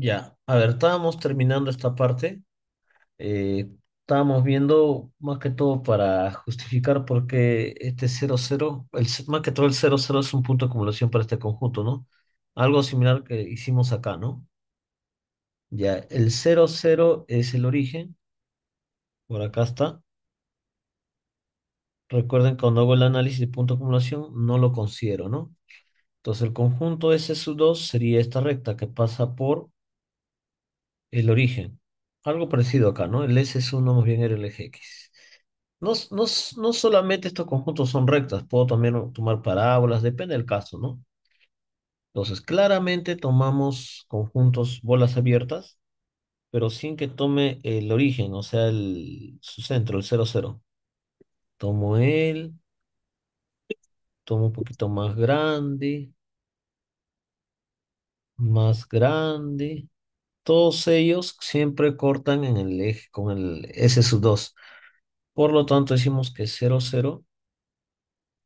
Ya, a ver, estábamos terminando esta parte. Eh, estábamos viendo más que todo para justificar por qué este 0-0, el, más que todo el 0-0 es un punto de acumulación para este conjunto, ¿no? Algo similar que hicimos acá, ¿no? Ya, el 0-0 es el origen, por acá está. Recuerden, que cuando hago el análisis de punto de acumulación, no lo considero, ¿no? Entonces, el conjunto S2 sería esta recta que pasa por el origen. Algo parecido acá, ¿no? El s es uno, más bien el eje X. No, no, no solamente estos conjuntos son rectas, puedo también tomar parábolas, depende del caso, ¿no? Entonces, claramente tomamos conjuntos bolas abiertas, pero sin que tome el origen, o sea, el, su centro, el 0, 0. Tomo él, tomo un poquito más grande, más grande, todos ellos siempre cortan en el eje con el S 2. Por lo tanto, decimos que 0, 0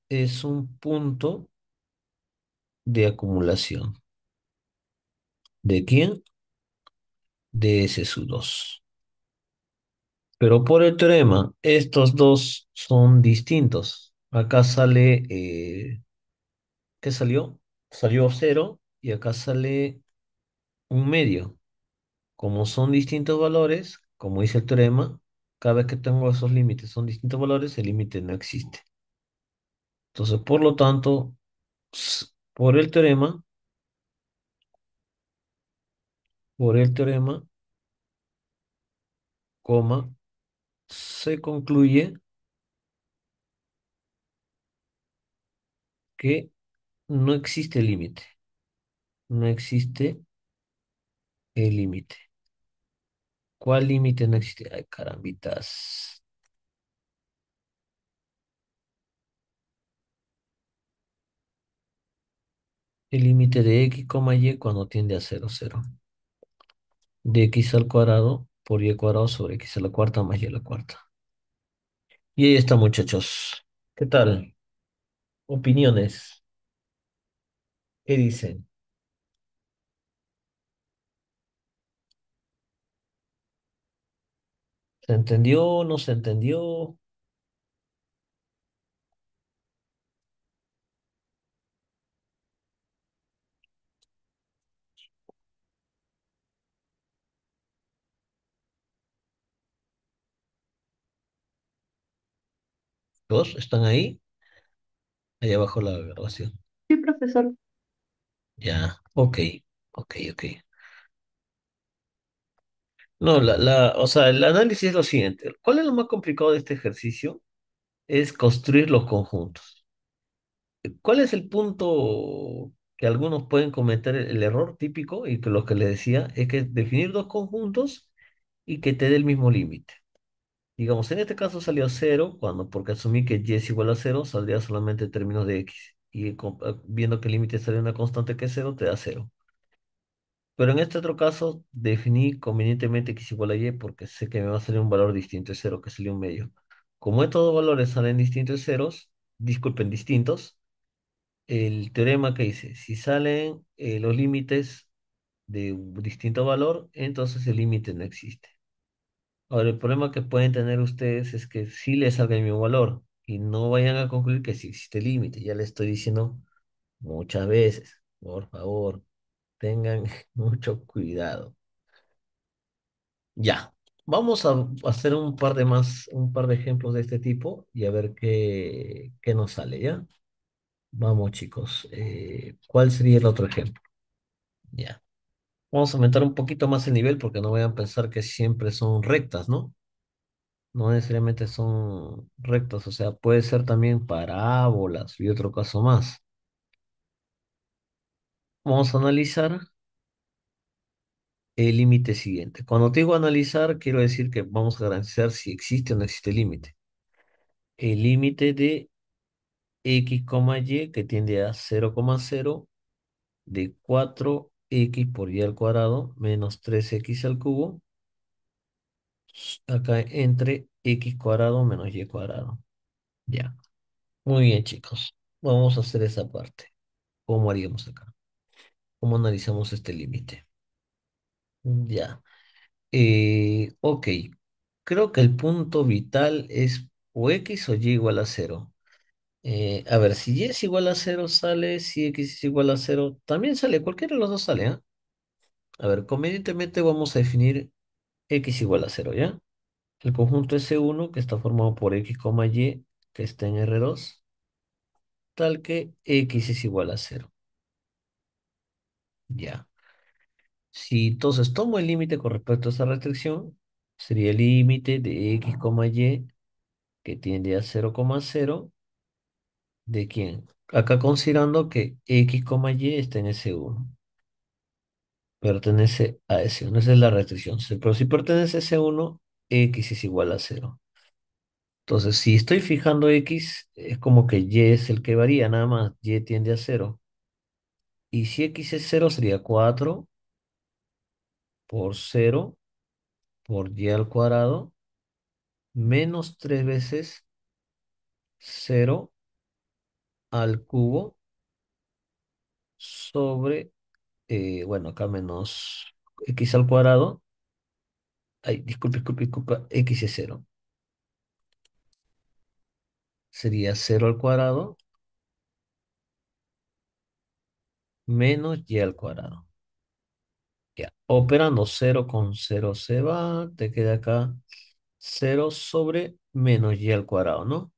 es un punto de acumulación. ¿De quién? De S sub 2. Pero por el teorema, estos dos son distintos. Acá sale, eh, ¿qué salió? Salió 0 y acá sale un medio. Como son distintos valores, como dice el teorema, cada vez que tengo esos límites son distintos valores, el límite no existe. Entonces, por lo tanto, por el teorema, por el teorema, coma, se concluye que no existe límite. No existe el límite. ¿Cuál límite no existe? Ay, carambitas. El límite de x, y cuando tiende a 0, 0. De x al cuadrado por y al cuadrado sobre x a la cuarta más y a la cuarta. Y ahí está, muchachos. ¿Qué tal? Opiniones. ¿Qué dicen? ¿Se entendió? ¿No se entendió? ¿Dos están ahí? Allá abajo la grabación. Sí, profesor. Ya, ok, ok, okay. No, la, la, o sea, el análisis es lo siguiente. ¿Cuál es lo más complicado de este ejercicio? Es construir los conjuntos. ¿Cuál es el punto que algunos pueden cometer el, error típico y que lo que les decía es que definir dos conjuntos y que te dé el mismo límite? Digamos, en este caso salió cero, cuando porque asumí que y es igual a cero, saldría solamente términos de x. Y eh, viendo que el límite sale una constante que es cero, te da cero. Pero en este otro caso definí convenientemente x igual a y porque sé que me va a salir un valor distinto de cero, que salió un medio. Como estos dos valores salen distintos de ceros, disculpen, distintos, el teorema que dice, si salen eh, los límites de un distinto valor, entonces el límite no existe. Ahora, el problema que pueden tener ustedes es que si les salga el mismo valor y no vayan a concluir que sí existe límite. Ya les estoy diciendo muchas veces, por favor tengan mucho cuidado. Ya, vamos a hacer un par de más, un par de ejemplos de este tipo y a ver qué, qué nos sale, ¿ya? Vamos, chicos. Eh, ¿cuál sería el otro ejemplo? Ya. Vamos a aumentar un poquito más el nivel porque no vayan a pensar que siempre son rectas, ¿no? No necesariamente son rectas, o sea, puede ser también parábolas y otro caso más. Vamos a analizar el límite siguiente. Cuando te digo analizar, quiero decir que vamos a garantizar si existe o no existe límite. El límite de x, y que tiende a 0,0 de 4x por y al cuadrado menos 3x al cubo acá entre x cuadrado menos y cuadrado. Ya. Muy bien, chicos. Vamos a hacer esa parte. ¿Cómo haríamos acá? ¿Cómo analizamos este límite? Mm, ya. Eh, ok. Creo que el punto vital es o x o y igual a cero. Eh, a ver, si y es igual a cero sale, si x es igual a cero también sale, cualquiera de los dos sale, ¿eh? A ver, convenientemente vamos a definir x igual a cero, ¿ya? El conjunto S1 que está formado por x, y que está en R2, tal que x es igual a cero. Ya. Si entonces tomo el límite con respecto a esa restricción, sería el límite de x, y que tiende a 0,0 de quién? Acá considerando que x, y está en S1. Pertenece a S1. Esa es la restricción. Pero si pertenece a S1, x es igual a 0. Entonces, si estoy fijando x, es como que y es el que varía, nada más. y tiende a 0. Y si x es 0 sería 4 por 0 por y al cuadrado menos 3 veces 0 al cubo sobre, eh, bueno, acá menos x al cuadrado. Ay, disculpe, disculpe, disculpa, x es 0. Sería 0 al cuadrado menos y al cuadrado. Ya, operando 0 con 0 se va, te queda acá 0 sobre menos y al cuadrado, ¿no?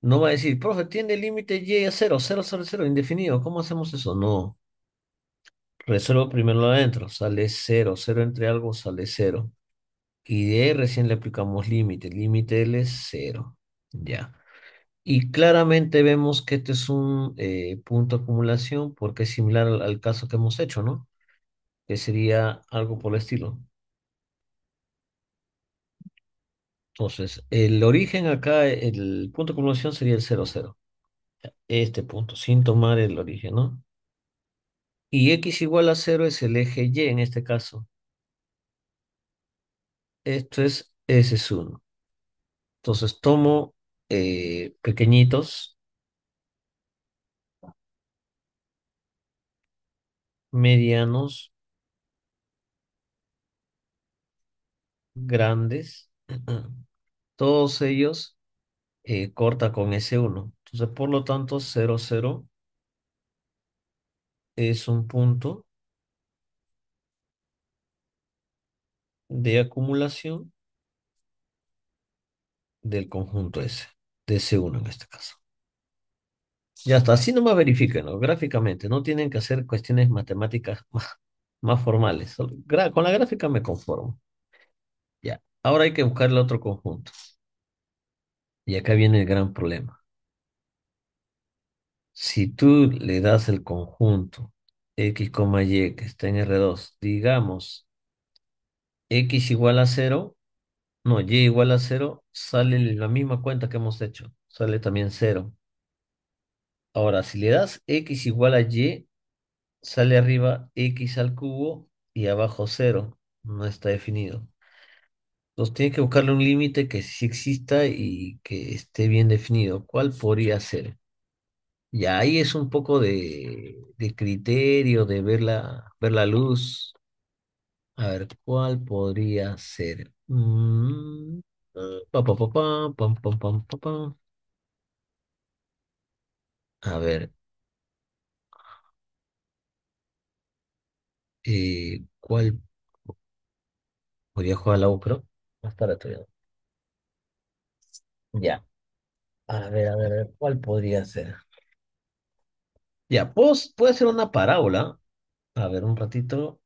No va a decir, profe, tiene límite y a 0, 0 sobre 0, indefinido, ¿cómo hacemos eso? No. Resuelvo primero lo adentro, sale 0, 0 entre algo sale 0. Y de ahí recién le aplicamos límite, límite L es 0. Ya. Y claramente vemos que este es un eh, punto de acumulación porque es similar al, caso que hemos hecho, ¿no? Que sería algo por el estilo. Entonces, el origen acá, el punto de acumulación sería el 0, 0. Este punto, sin tomar el origen, ¿no? Y x igual a 0 es el eje y en este caso. Esto es S es 1. Entonces tomo eh, pequeñitos, medianos, grandes, todos ellos eh, corta con ese uno. Entonces, por lo tanto, 0, 0 es un punto de acumulación del conjunto S de C1 en este caso. Ya está, así nomás verifíquenlo gráficamente, no tienen que hacer cuestiones matemáticas más, formales. Con la gráfica me conformo. Ya, ahora hay que buscar el otro conjunto. Y acá viene el gran problema. Si tú le das el conjunto x, y que está en R2, digamos, x igual a 0, no, y igual a cero sale la misma cuenta que hemos hecho. Sale también cero. Ahora, si le das x igual a y, sale arriba x al cubo y abajo cero. No está definido. Entonces tiene que buscarle un límite que sí exista y que esté bien definido. ¿Cuál podría ser? Y ahí es un poco de, criterio, de ver la, ver la luz. A ver, ¿cuál podría ser? Mm, eh, pa, pa, pa, pa, pam, pam, pam, pa, A ver, eh, ¿cuál podría jugar la U, creo? Más la viendo Ya. A ver, a ver, a ver, ¿cuál podría ser? Ya, pues puede ser una parábola. A ver, un ratito.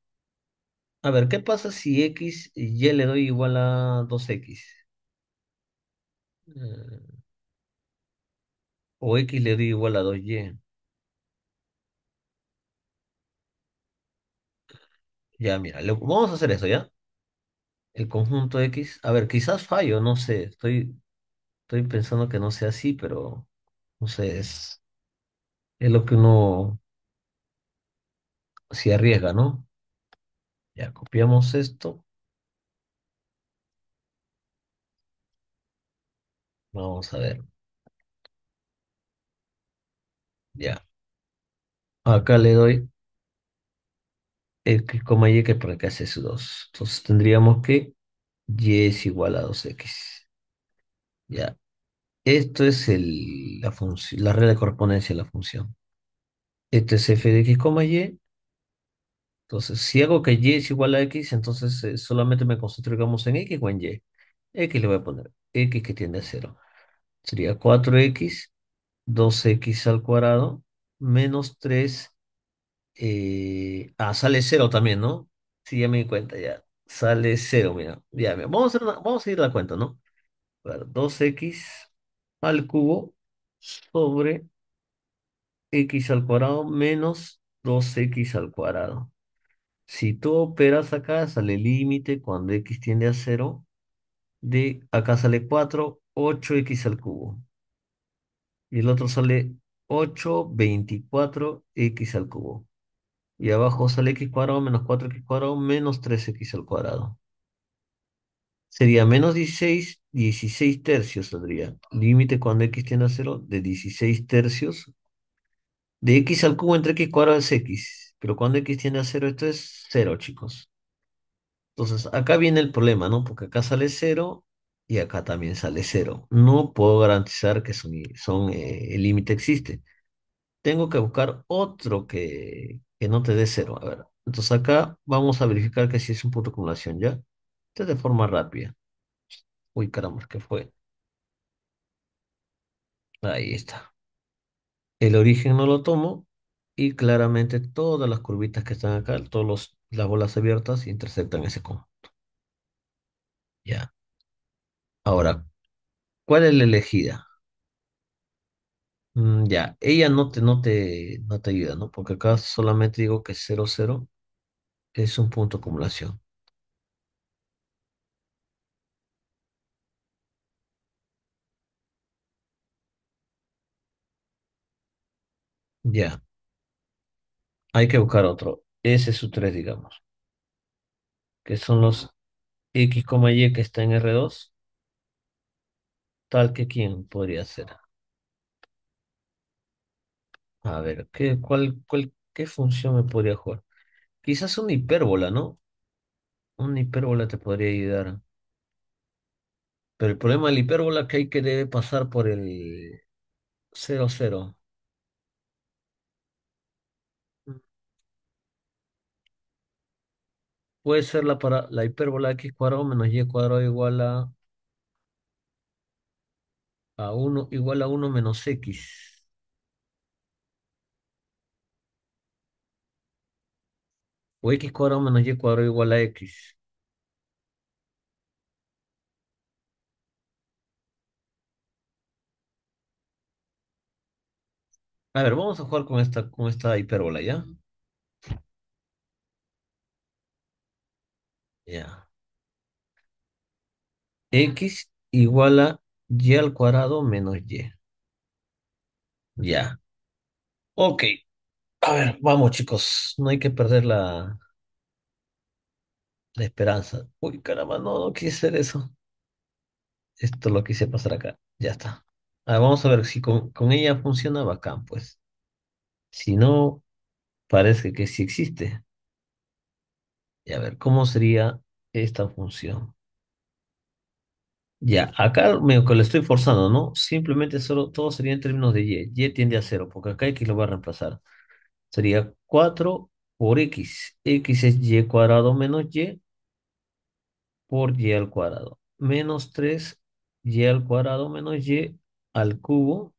A ver, ¿qué pasa si x y le doy igual a 2x? Eh, o x le doy igual a 2y. Ya, mira, vamos a hacer eso, ¿ya? El conjunto x. A ver, quizás fallo, no sé. Estoy, estoy pensando que no sea así, pero no sé, es, es lo que uno se arriesga, ¿no? Ya copiamos esto. Vamos a ver. Ya. Acá le doy x, y que por acá hace su 2. Entonces tendríamos que y es igual a 2x. Ya. Esto es el, la, la regla de correspondencia de la función. Este es f de x, y entonces, si hago que y es igual a x, entonces eh, solamente me concentro, digamos, en x o en y. x le voy a poner x que tiende a 0. Sería 4x, 2x al cuadrado, menos 3. Eh, ah, sale 0 también, ¿no? Sí, ya me di cuenta, ya. Sale 0, mira. Ya, Vamos a, vamos a ir la cuenta, ¿no? Bueno, 2x al cubo sobre x al cuadrado menos 2x al cuadrado. Si tú operas acá, sale límite cuando x tiende a 0. De acá sale 4, 8x al cubo. Y el otro sale 8, 24x al cubo. Y abajo sale x cuadrado menos 4x cuadrado menos 3x al cuadrado. Sería menos 16, 16 tercios saldría. Límite cuando x tiende a 0 de 16 tercios. De x al cubo entre x cuadrado es x pero cuando X tiene a 0, esto es 0, chicos. Entonces, acá viene el problema, ¿no? Porque acá sale 0 y acá también sale 0. No puedo garantizar que son, eh, el límite existe. Tengo que buscar otro que, que no te dé 0. A ver, entonces acá vamos a verificar que si es un punto de acumulación, ¿ya? Esto de forma rápida. Uy, caramba, ¿qué fue? Ahí está. El origen no lo tomo, y claramente todas las curvitas que están acá, todas las bolas abiertas interceptan ese conjunto. Ya. Ahora, ¿cuál es la elegida? Mm, ya, ella no te, no te, no te ayuda, ¿no? Porque acá solamente digo que 0, 0 es un punto de acumulación. Ya hay que buscar otro, S su 3, digamos, que son los X, Y que está en R2, tal que quién podría ser. A ver, ¿qué, qué función me podría jugar? Quizás una hipérbola, ¿no? Una hipérbola te podría ayudar. Pero el problema de la hipérbola es que hay que debe pasar por el 0, 0. Puede ser la, para, la hipérbola x cuadrado menos y cuadrado igual a, a 1 igual a 1 menos x. O x cuadrado menos y cuadrado igual a x. A ver, vamos a jugar con esta, con esta hipérbola, ¿ya? Ya. X igual a Y al cuadrado menos Y. Ya. Ok. A ver, vamos chicos. No hay que perder la, la esperanza. Uy, caramba, no, no quise hacer eso. Esto lo quise pasar acá. Ya está. vamos a ver si con, con ella funciona bacán, pues. Si no, parece que sí existe a ver, ¿cómo sería esta función? Ya, acá medio que lo estoy forzando, ¿no? Simplemente todo sería en términos de y. y tiende a cero, porque acá x lo va a reemplazar. Sería 4 por x. x es y cuadrado menos y por y al cuadrado. Menos 3 y al cuadrado menos y al cubo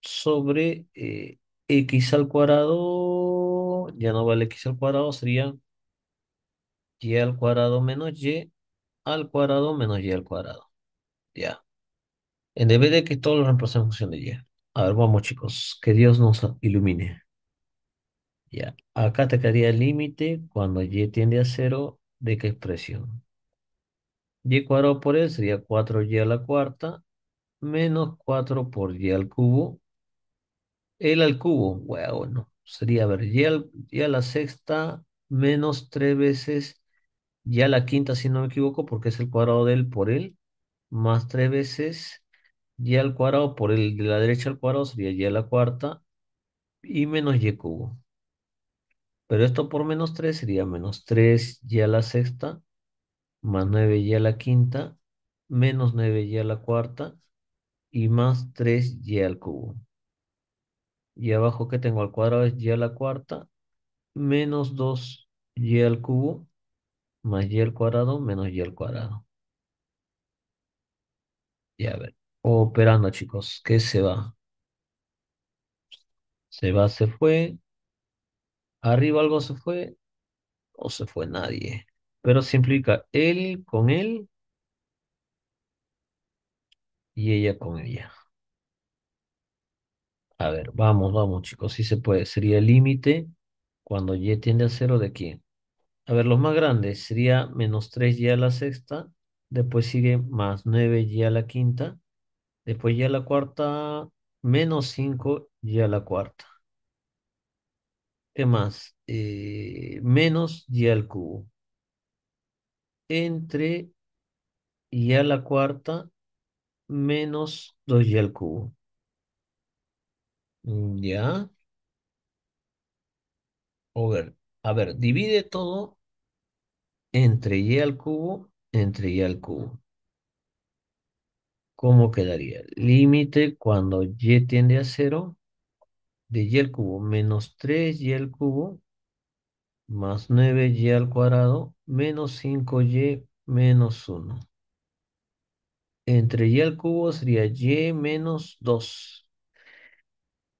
sobre eh, x al cuadrado. Ya no vale x al cuadrado, sería y al cuadrado menos y al cuadrado menos y al cuadrado. Ya. En vez de que todos lo reemplazamos en función de y. A ver, vamos chicos. Que Dios nos ilumine. Ya. Acá te quedaría el límite cuando y tiende a cero de qué expresión. y cuadrado por él sería 4y a la cuarta menos 4 por y al cubo. L al cubo, bueno, sería, a ver, y, y a la sexta menos 3 veces ya la quinta, si no me equivoco, porque es el cuadrado del por él, más tres veces y al cuadrado por el de la derecha al cuadrado sería y a la cuarta y menos y cubo. Pero esto por menos 3 sería menos 3 y a la sexta, más 9 y a la quinta, menos 9 y a la cuarta y más 3 y al cubo. Y abajo que tengo al cuadrado es y a la cuarta, menos 2 y al cubo más y al cuadrado menos y al cuadrado. Y a ver, operando chicos, ¿qué se va? Se va, se fue. Arriba algo se fue o se fue nadie. Pero se implica él con él y ella con ella. A ver, vamos, vamos chicos, si se puede. Sería el límite cuando y tiende a cero de quién? A ver, los más grandes sería menos 3y a la sexta, después sigue más 9y a la quinta, después y a la cuarta, menos 5y a la cuarta. ¿Qué más? Eh, menos y al cubo. Entre y a la cuarta, menos 2y al cubo. Mm, ¿Ya? Over. A ver, divide todo entre y al cubo, entre y al cubo. ¿Cómo quedaría? Límite cuando y tiende a cero de y al cubo menos 3y al cubo más 9y al cuadrado menos 5y menos 1. Entre y al cubo sería y menos 2.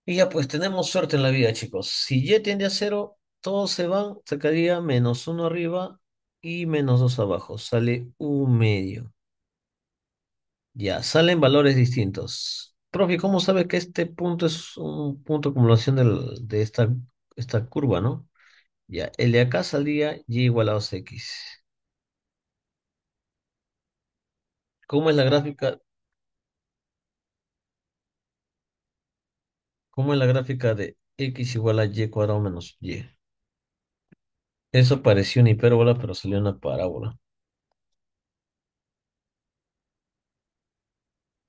Y ya pues tenemos suerte en la vida chicos. Si y tiende a cero, todos se van, sacaría menos uno arriba y menos dos abajo. Sale un medio. Ya, salen valores distintos. Profe, ¿cómo sabe que este punto es un punto de acumulación de esta, esta curva, no? Ya, el de acá salía y igual a 2x. ¿Cómo es la gráfica? ¿Cómo es la gráfica de x igual a y cuadrado menos y? Eso parecía una hipérbola, pero salió una parábola.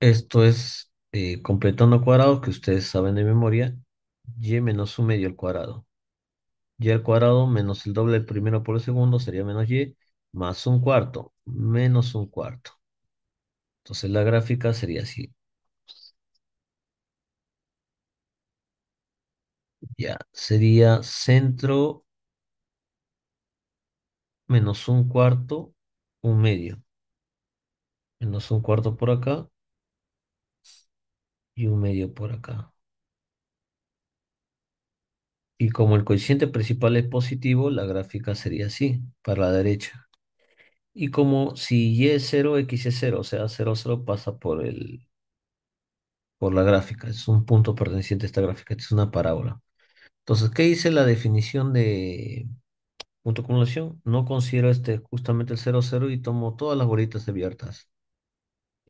Esto es eh, completando cuadrados que ustedes saben de memoria. Y menos un medio al cuadrado. Y al cuadrado menos el doble del primero por el segundo sería menos y más un cuarto. Menos un cuarto. Entonces la gráfica sería así. Ya, sería centro menos un cuarto, un medio. Menos un cuarto por acá y un medio por acá. Y como el coeficiente principal es positivo, la gráfica sería así, para la derecha. Y como si y es 0, x es 0, o sea, 0, 0 pasa por, el, por la gráfica. Es un punto perteneciente a esta gráfica, es una parábola. Entonces, ¿qué dice la definición de, acumulación, no considero este justamente el 0, 0 y tomo todas las bolitas abiertas.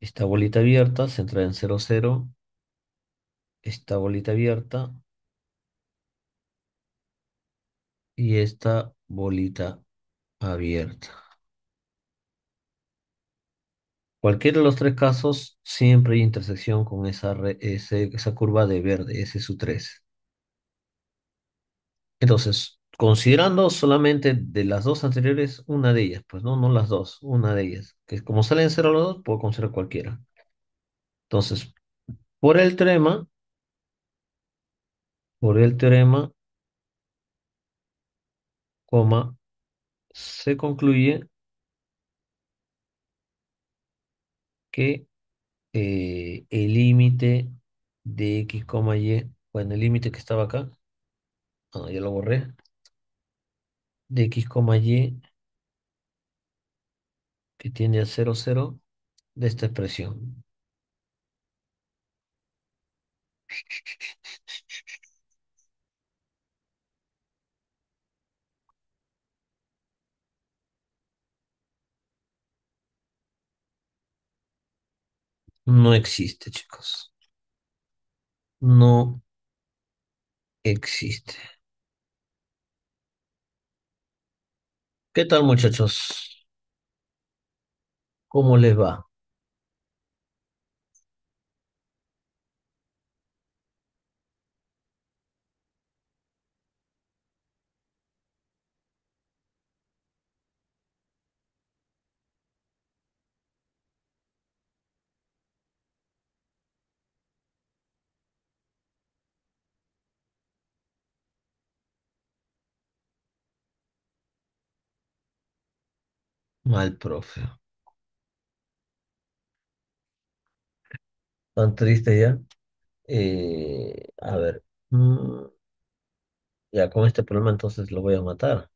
Esta bolita abierta se entra en 0, 0. Esta bolita abierta. Y esta bolita abierta. Cualquiera de los tres casos, siempre hay intersección con esa, esa curva de verde, ese su 3. Entonces, considerando solamente de las dos anteriores, una de ellas, pues no, no las dos, una de ellas, que como salen cero los dos, puedo considerar cualquiera. Entonces, por el teorema, por el teorema, coma, se concluye que eh, el límite de x, y, bueno, el límite que estaba acá, ah, ya lo borré, de x, y que tiende a cero 0 de esta expresión. No existe, chicos. No existe. ¿Qué tal, muchachos? ¿Cómo les va? Mal profe. Tan triste ya. Eh, a ver. ya con este problema entonces lo voy a matar.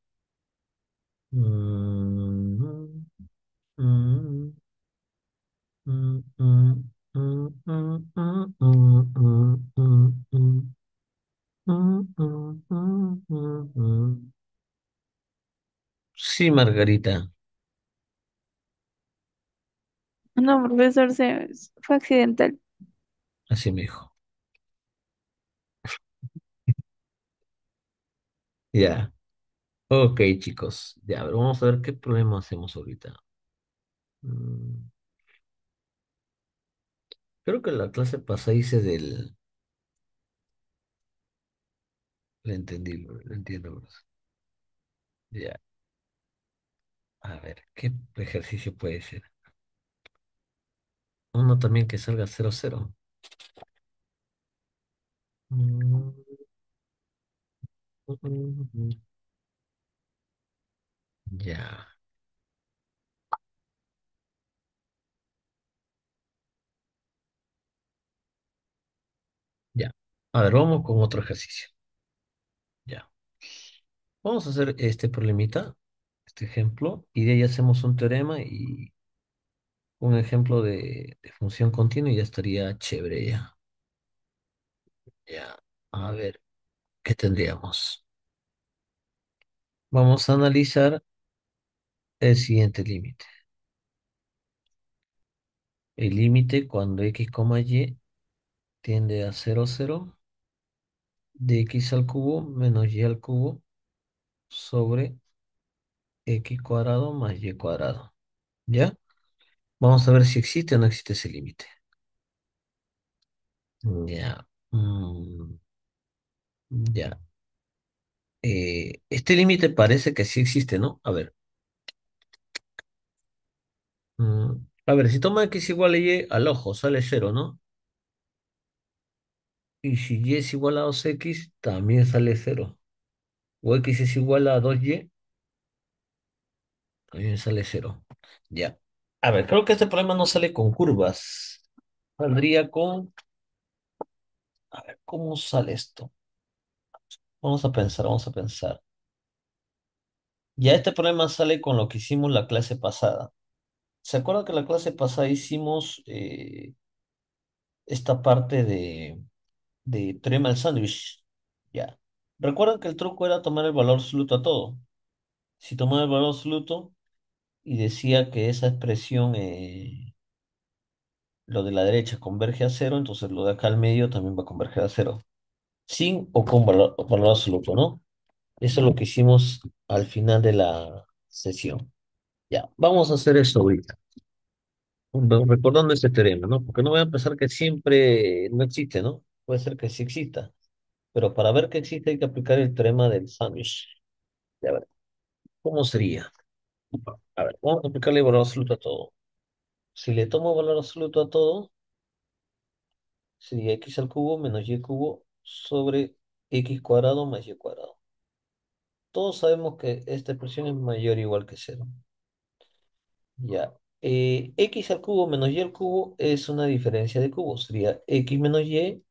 Sí, Margarita. No, profesor, fue accidental. Así me dijo. Ya. Ok, chicos. Ya, vamos a ver qué problema hacemos ahorita. Mm. Creo que la clase pasada hice del... Lo entendí, lo entiendo, profesor. Ya. A ver, ¿qué ejercicio puede ser? Uno también que salga cero, cero. Mm, ya. Ya. A ver, vamos con otro ejercicio. Ya. Vamos a hacer este problemita, este ejemplo, y de ahí hacemos un teorema y un ejemplo de, función continua y ya estaría chévere ya. Ya, a ver, ¿qué tendríamos? Vamos a analizar el siguiente límite. El límite cuando x, y tiende a 0, 0 de x al cubo menos y al cubo sobre x cuadrado más y cuadrado. ¿Ya? Vamos a ver si existe o no existe ese límite. Ya. Mm, ya. Eh, este límite parece que sí existe, ¿no? A ver. Mm, a ver, si toma x igual a y al ojo, sale cero, ¿no? Y si y es igual a 2x, también sale 0. O x es igual a 2y, también sale 0. Ya. A ver, creo que este problema no sale con curvas. Saldría con... A ver, ¿cómo sale esto? Vamos a pensar, vamos a pensar. Ya este problema sale con lo que hicimos la clase pasada. ¿Se acuerdan que la clase pasada hicimos eh, esta parte de, de teorema del sándwich? Ya. ¿Recuerdan que el truco era tomar el valor absoluto a todo? Si tomamos el valor absoluto, y decía que esa expresión, eh, lo de la derecha converge a cero, entonces lo de acá al medio también va a converger a cero, sin o con valor, absoluto, ¿no? Eso es lo que hicimos al final de la sesión. Ya, vamos a hacer esto ahorita. Recordando este teorema, ¿no? Porque no voy a pensar que siempre no existe, ¿no? Puede ser que sí exista. Pero para ver que existe hay que aplicar el teorema del sándwich. Ya ver, ¿cómo sería? A ver, vamos a aplicarle valor absoluto a todo. Si le tomo valor absoluto a todo, sería x al cubo menos y al cubo sobre x cuadrado más y cuadrado. Todos sabemos que esta expresión es mayor o igual que cero. Ya. Eh, x al cubo menos y al cubo es una diferencia de cubos. Sería x menos y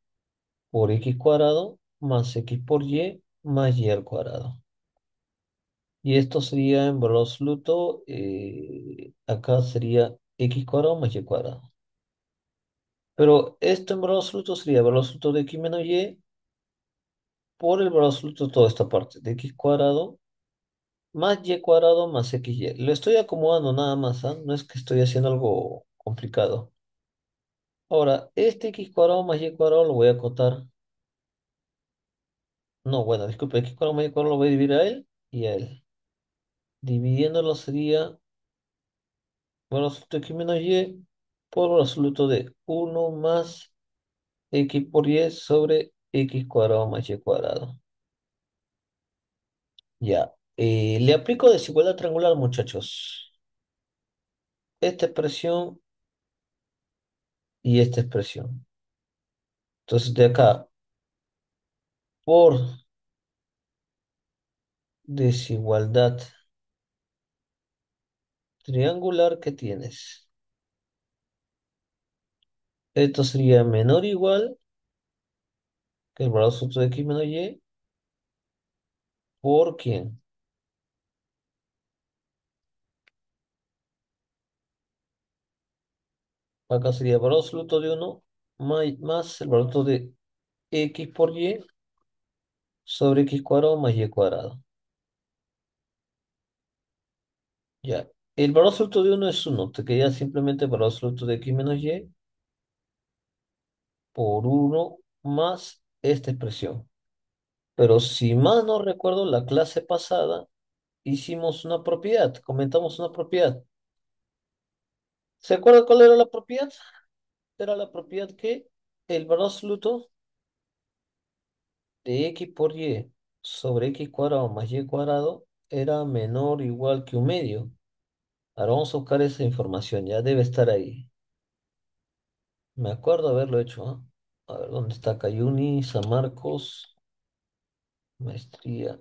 por x cuadrado más x por y más y al cuadrado. Y esto sería en valor absoluto, eh, acá sería x cuadrado más y cuadrado. Pero esto en valor absoluto sería valor absoluto de x menos y por el valor absoluto de toda esta parte de x cuadrado más y cuadrado más xy. Lo estoy acomodando nada más, ¿ah? no es que estoy haciendo algo complicado. Ahora, este x cuadrado más y cuadrado lo voy a acotar. No, bueno, disculpe, x cuadrado más y cuadrado lo voy a dividir a él y a él. Dividiéndolo sería, el absoluto de x menos y por el absoluto de 1 más x por y sobre x cuadrado más y cuadrado. Ya, eh, le aplico desigualdad triangular, muchachos. Esta expresión y esta expresión. Entonces de acá, por desigualdad triangular que tienes. Esto sería menor o igual que el valor absoluto de x menos y. ¿Por quién? Acá sería el valor absoluto de 1 más el valor de x por y sobre x cuadrado más y cuadrado. Ya. El valor absoluto de 1 es 1. Te quería simplemente el valor absoluto de x menos y por 1 más esta expresión. Pero si mal no recuerdo, la clase pasada hicimos una propiedad, comentamos una propiedad. ¿Se acuerdan cuál era la propiedad? Era la propiedad que el valor absoluto de x por y sobre x cuadrado más y cuadrado era menor o igual que un medio. Ahora vamos a buscar esa información, ya debe estar ahí. Me acuerdo haberlo hecho. ¿ah? A ver, ¿dónde está Cayuni, San Marcos? Maestría.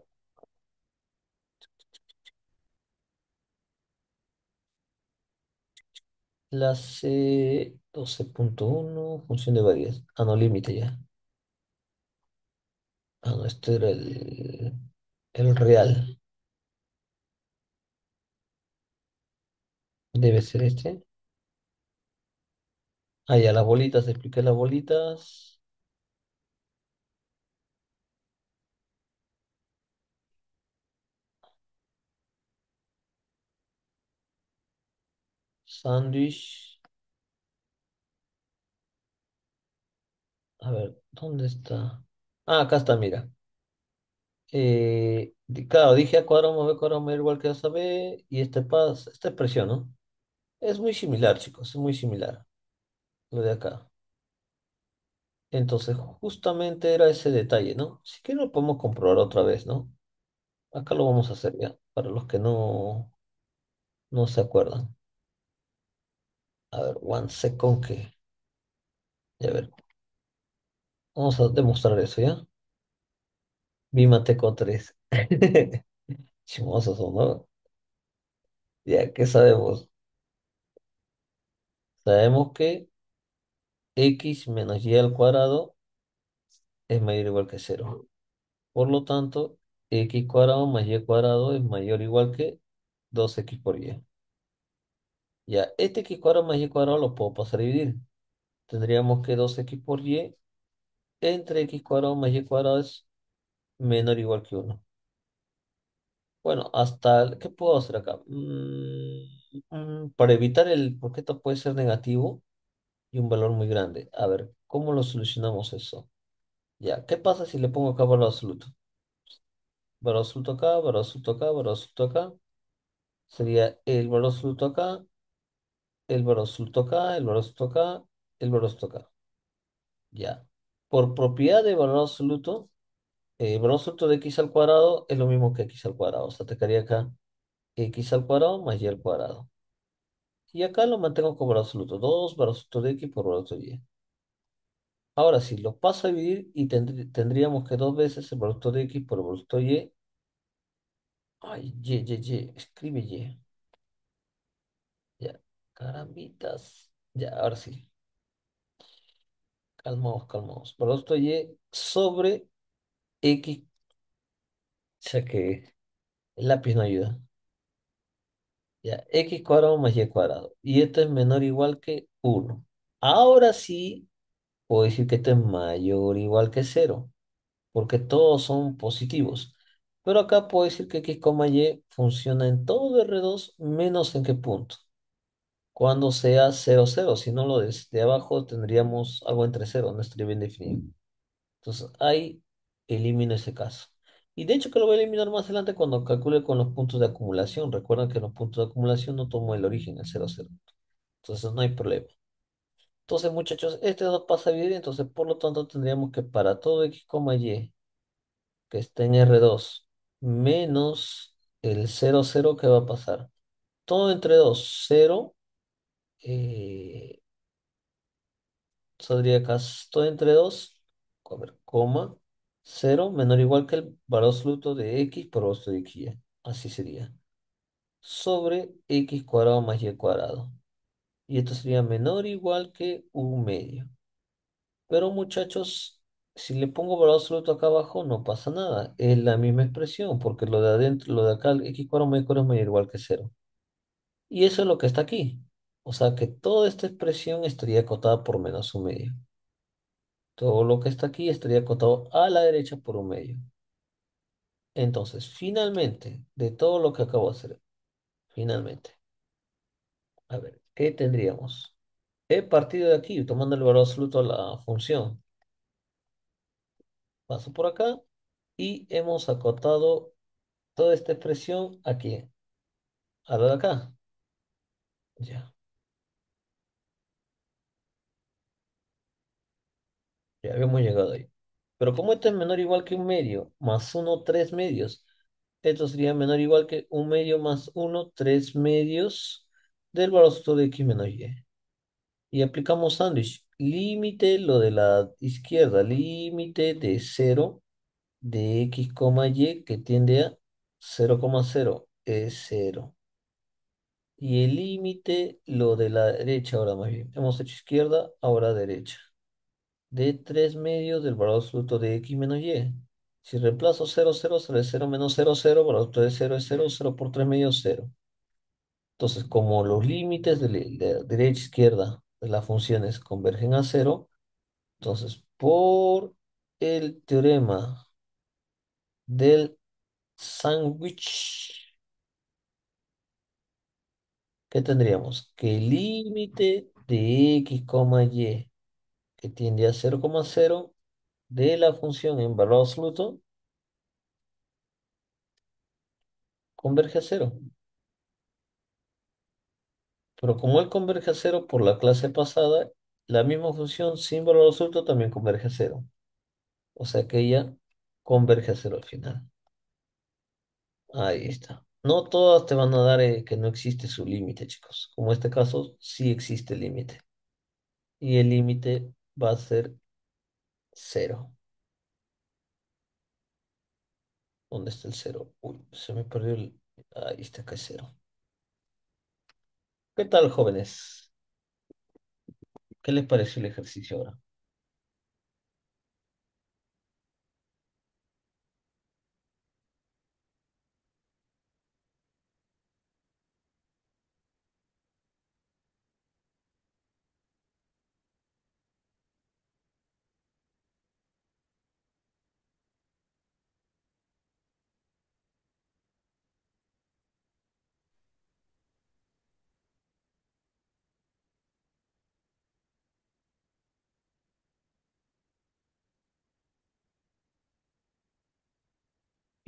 La c 12.1, función de varias. Ah, no, límite ya. Ah, no, este era el, el real. Debe ser este. Ahí ya, las bolitas, expliqué las bolitas. Sandwich A ver, ¿dónde está? Ah, acá está, mira. Eh, claro, dije a cuadrado igual que a y y este esta es, paz, esta expresión, ¿no? Es muy similar, chicos, es muy similar lo de acá. Entonces, justamente era ese detalle, ¿no? Si que lo podemos comprobar otra vez, ¿no? Acá lo vamos a hacer ya, para los que no, no se acuerdan. A ver, one second que... Ya ver. Vamos a demostrar eso, ¿ya? con 3. Chimosos, ¿no? Ya, ¿qué sabemos? Sabemos que x menos y al cuadrado es mayor o igual que 0. Por lo tanto, x cuadrado más y cuadrado es mayor o igual que 2x por y. Ya, este x cuadrado más y cuadrado lo puedo pasar a dividir. Tendríamos que 2x por y entre x cuadrado más y cuadrado es menor o igual que 1. Bueno, hasta... ¿Qué puedo hacer acá? Mm. Para evitar el porque esto puede ser negativo y un valor muy grande. A ver, ¿cómo lo solucionamos eso? Ya, ¿qué pasa si le pongo acá valor absoluto? Valor absoluto acá, valor absoluto acá, valor absoluto acá. Sería el valor absoluto acá, el valor absoluto acá, el valor absoluto acá, el valor absoluto acá. Ya. Por propiedad de valor absoluto, el eh, valor absoluto de x al cuadrado es lo mismo que x al cuadrado. O sea, te quedaría acá x al cuadrado más y al cuadrado. Y acá lo mantengo como absoluto. 2 absoluto de x por absoluto de y. Ahora, sí lo paso a dividir y tendríamos que dos veces el producto de x por el producto de y. Ay, y, y, y, escribe y. Ya, carambitas. Ya, ahora sí. calmamos, calmaos. Producto de y sobre x. O sea que el lápiz no ayuda. Ya, x cuadrado más y cuadrado. Y esto es menor o igual que 1. Ahora sí, puedo decir que esto es mayor o igual que 0, porque todos son positivos. Pero acá puedo decir que x, y funciona en todo R2 menos en qué punto. Cuando sea 0, 0. Si no lo de abajo tendríamos algo entre 0, no estaría bien definido. Entonces ahí elimino ese caso. Y de hecho que lo voy a eliminar más adelante cuando calcule con los puntos de acumulación. Recuerden que los puntos de acumulación no tomo el origen, el 0, 0. Entonces no hay problema. Entonces muchachos, este no pasa bien. entonces por lo tanto tendríamos que para todo x, y que está en R2 menos el 0, 0 que va a pasar. Todo entre 2, 0. Eh, saldría acá todo entre 2, a ver, coma, 0 menor o igual que el valor absoluto de x por el absoluto de y. Así sería. Sobre x cuadrado más y cuadrado. Y esto sería menor o igual que u medio. Pero muchachos, si le pongo valor absoluto acá abajo no pasa nada. Es la misma expresión porque lo de adentro, lo de acá, x cuadrado más y cuadrado es mayor igual que 0. Y eso es lo que está aquí. O sea que toda esta expresión estaría acotada por menos un medio. Todo lo que está aquí estaría acotado a la derecha por un medio. Entonces, finalmente, de todo lo que acabo de hacer, finalmente. A ver, ¿qué tendríamos? He partido de aquí, tomando el valor absoluto a la función. Paso por acá y hemos acotado toda esta expresión aquí. A de acá. Ya. habíamos llegado ahí. Pero como esto es menor o igual que un medio, más uno, tres medios, esto sería menor o igual que un medio más uno, tres medios del valor de x menos y. Y aplicamos sándwich. Límite, lo de la izquierda, límite de 0 de x, y que tiende a cero es 0. Y el límite, lo de la derecha ahora más bien. Hemos hecho izquierda, ahora derecha de 3 medios del valor absoluto de x menos y. Si reemplazo 0, 0, sale 0 menos 0, 0, valor absoluto de 0 es 0, 0 por 3 medios 0. Entonces, como los límites de, la derecha e izquierda de las funciones convergen a 0, entonces por el teorema del sándwich, ¿qué tendríamos? Que el límite de x, y que tiende a 0,0 de la función en valor absoluto converge a cero. Pero como él converge a cero por la clase pasada, la misma función sin valor absoluto también converge a cero. O sea que ella converge a cero al final. Ahí está. No todas te van a dar eh, que no existe su límite, chicos. Como en este caso, sí existe límite. Y el límite va a ser cero. ¿Dónde está el cero? Uy, se me perdió el... Ah, ahí está acá el cero. ¿Qué tal, jóvenes? ¿Qué les pareció el ejercicio ahora?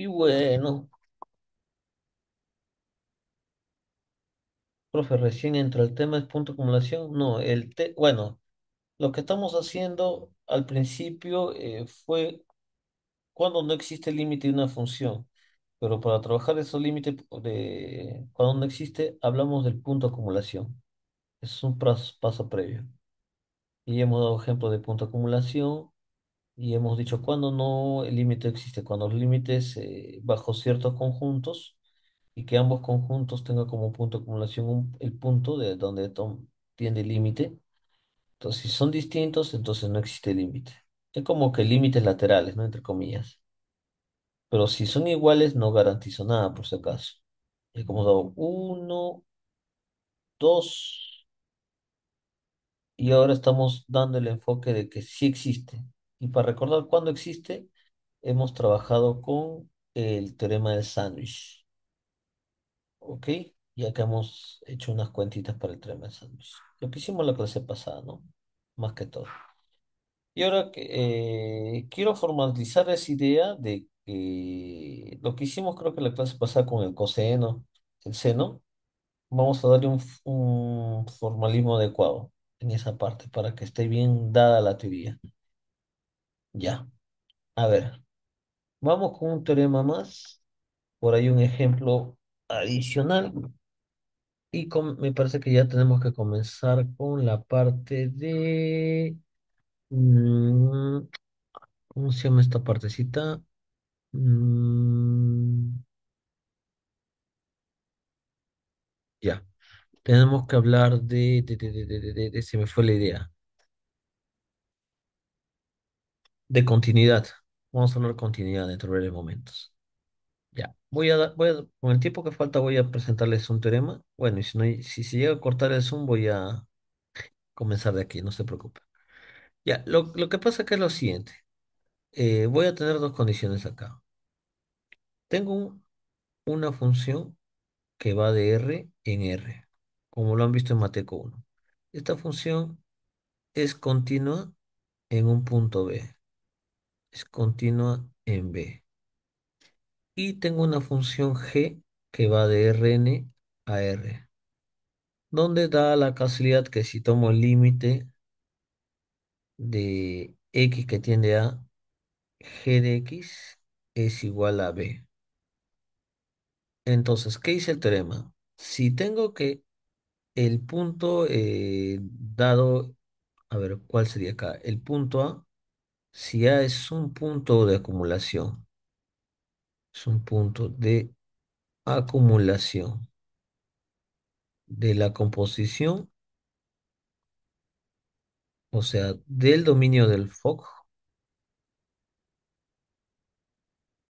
Y bueno, profe, recién entra el tema, es punto acumulación. No, el T, bueno, lo que estamos haciendo al principio eh, fue cuando no existe límite de una función. Pero para trabajar esos límites de cuando no existe, hablamos del punto acumulación. Es un paso, previo. Y hemos dado ejemplo de punto acumulación, y hemos dicho, cuando no el límite existe? Cuando los límites eh, bajo ciertos conjuntos y que ambos conjuntos tengan como punto de acumulación el punto de donde tiene el límite. Entonces, si son distintos, entonces no existe límite. Es como que límites laterales, ¿no? Entre comillas. Pero si son iguales, no garantizo nada, por si acaso. he como dado uno, Y ahora estamos dando el enfoque de que sí existe. Y para recordar cuándo existe, hemos trabajado con el teorema del sándwich. ¿Ok? Ya que hemos hecho unas cuentitas para el teorema del sándwich. Lo que hicimos la clase pasada, ¿no? Más que todo. Y ahora eh, quiero formalizar esa idea de que lo que hicimos creo que la clase pasada con el coseno, el seno, vamos a darle un formalismo adecuado en esa parte para que esté bien dada la teoría. Ya. A ver, vamos con un teorema más. Por ahí un ejemplo adicional. Y con, me parece que ya tenemos que comenzar con la parte de... Mm, ¿Cómo se llama esta partecita? Mm, ya. Tenemos que hablar de, de, de... Se me fue la idea. de continuidad. Vamos a hablar de continuidad dentro de breves momentos. Ya, voy a, dar, voy a, con el tiempo que falta voy a presentarles un teorema. Bueno, y si, no, si se llega a cortar el Zoom voy a comenzar de aquí, no se preocupen. Ya, lo, que pasa que es lo siguiente. Eh, voy a tener dos condiciones acá. Tengo una función que va de R en R, como lo han visto en Mateco 1. Esta función es continua en un punto B es continua en B. Y tengo una función g que va de Rn a R, donde da la casualidad que si tomo el límite de x que tiende a g de x es igual a b. Entonces, ¿qué dice el teorema? Si tengo que el punto eh, dado, a ver, ¿cuál sería acá? El punto A si A ah, es un punto de acumulación, es un punto de acumulación de la composición, o sea, del dominio del foco.